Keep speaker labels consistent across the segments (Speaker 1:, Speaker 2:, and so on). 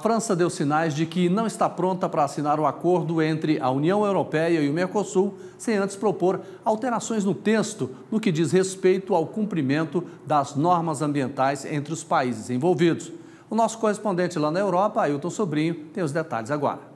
Speaker 1: França deu sinais de que não está pronta para assinar o acordo entre a União Europeia e o Mercosul, sem antes propor alterações no texto no que diz respeito ao cumprimento das normas ambientais entre os países envolvidos. O nosso correspondente lá na Europa, Ailton Sobrinho, tem os detalhes agora.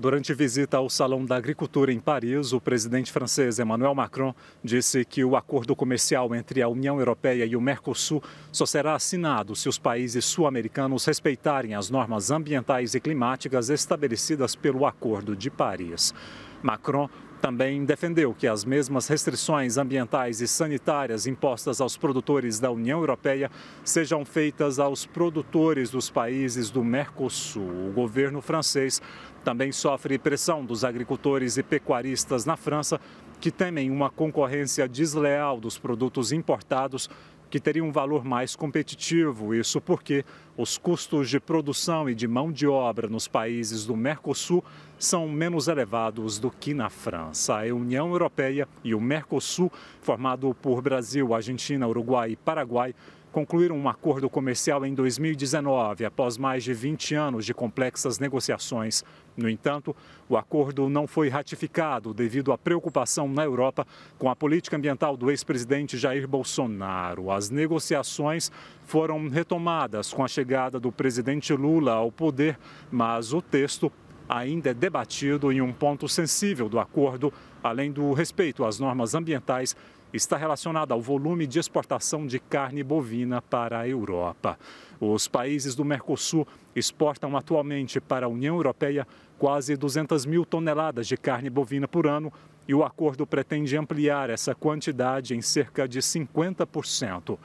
Speaker 1: Durante visita ao Salão da
Speaker 2: Agricultura em Paris, o presidente francês Emmanuel Macron disse que o acordo comercial entre a União Europeia e o Mercosul só será assinado se os países sul-americanos respeitarem as normas ambientais e climáticas estabelecidas pelo Acordo de Paris. Macron também defendeu que as mesmas restrições ambientais e sanitárias impostas aos produtores da União Europeia sejam feitas aos produtores dos países do Mercosul. O governo francês também sofre pressão dos agricultores e pecuaristas na França, que temem uma concorrência desleal dos produtos importados que teria um valor mais competitivo. Isso porque os custos de produção e de mão de obra nos países do Mercosul são menos elevados do que na França. A União Europeia e o Mercosul, formado por Brasil, Argentina, Uruguai e Paraguai, concluíram um acordo comercial em 2019, após mais de 20 anos de complexas negociações. No entanto, o acordo não foi ratificado devido à preocupação na Europa com a política ambiental do ex-presidente Jair Bolsonaro. As negociações foram retomadas com a chegada do presidente Lula ao poder, mas o texto ainda é debatido em um ponto sensível do acordo, além do respeito às normas ambientais está relacionada ao volume de exportação de carne bovina para a Europa. Os países do Mercosul exportam atualmente para a União Europeia quase 200 mil toneladas de carne bovina por ano e o acordo pretende ampliar essa quantidade em cerca de 50%.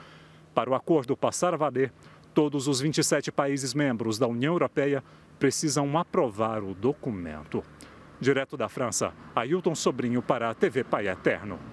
Speaker 2: Para o acordo passar a valer, todos os 27 países membros da União Europeia precisam aprovar o documento. Direto da França, Ailton Sobrinho para a TV Pai Eterno.